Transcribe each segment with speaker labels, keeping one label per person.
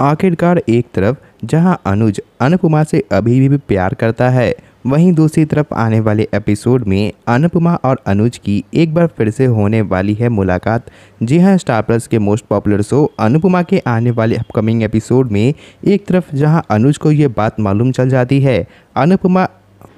Speaker 1: आखिरकार एक तरफ जहां अनुज अनुपमा से अभी भी प्यार करता है वहीं दूसरी तरफ आने वाले एपिसोड में अनुपमा और अनुज की एक बार फिर से होने वाली है मुलाकात जी हां स्टार प्लस के मोस्ट पॉपुलर शो अनुपमा के आने वाले अपकमिंग एपिसोड में एक तरफ जहां अनुज को ये बात मालूम चल जाती है अनुपमा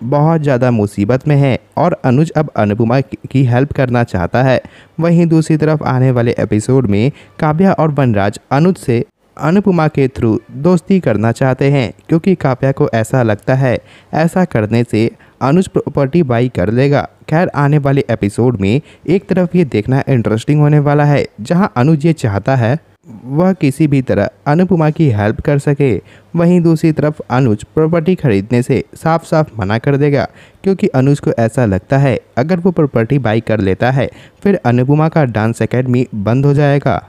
Speaker 1: बहुत ज़्यादा मुसीबत में है और अनुज अब अनुपमा की हेल्प करना चाहता है वहीं दूसरी तरफ आने वाले एपिसोड में काव्या और वनराज अनुज से अनुपमा के थ्रू दोस्ती करना चाहते हैं क्योंकि काव्या को ऐसा लगता है ऐसा करने से अनुज प्रॉपर्टी बाई कर लेगा खैर आने वाले एपिसोड में एक तरफ ये देखना इंटरेस्टिंग होने वाला है जहां अनुज ये चाहता है वह किसी भी तरह अनुपमा की हेल्प कर सके वहीं दूसरी तरफ अनुज प्रॉपर्टी खरीदने से साफ साफ मना कर देगा क्योंकि अनुज को ऐसा लगता है अगर वो प्रॉपर्टी बाई कर लेता है फिर अनुपमा का डांस एकेडमी बंद हो जाएगा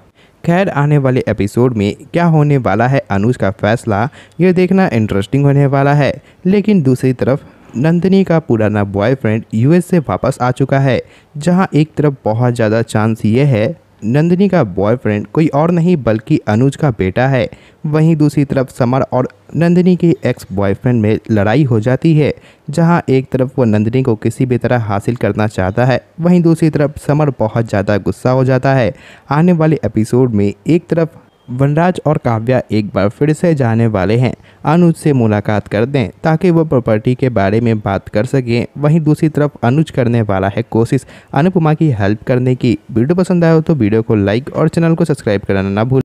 Speaker 1: खैर आने वाले एपिसोड में क्या होने वाला है अनुज का फैसला ये देखना इंटरेस्टिंग होने वाला है लेकिन दूसरी तरफ नंदिनी का पुराना बॉयफ्रेंड यूएस से वापस आ चुका है जहां एक तरफ बहुत ज़्यादा चांस ये है नंदिनी का बॉयफ्रेंड कोई और नहीं बल्कि अनुज का बेटा है वहीं दूसरी तरफ समर और नंदिनी के एक्स बॉयफ्रेंड में लड़ाई हो जाती है जहां एक तरफ वो नंदिनी को किसी भी तरह हासिल करना चाहता है वहीं दूसरी तरफ समर बहुत ज़्यादा गुस्सा हो जाता है आने वाले एपिसोड में एक तरफ वनराज और काव्या एक बार फिर से जाने वाले हैं अनुज से मुलाकात कर दें ताकि वो प्रॉपर्टी के बारे में बात कर सकें वहीं दूसरी तरफ अनुज करने वाला है कोशिश अनुपमा की हेल्प करने की वीडियो पसंद आए हो तो वीडियो को लाइक और चैनल को सब्सक्राइब करना ना भूल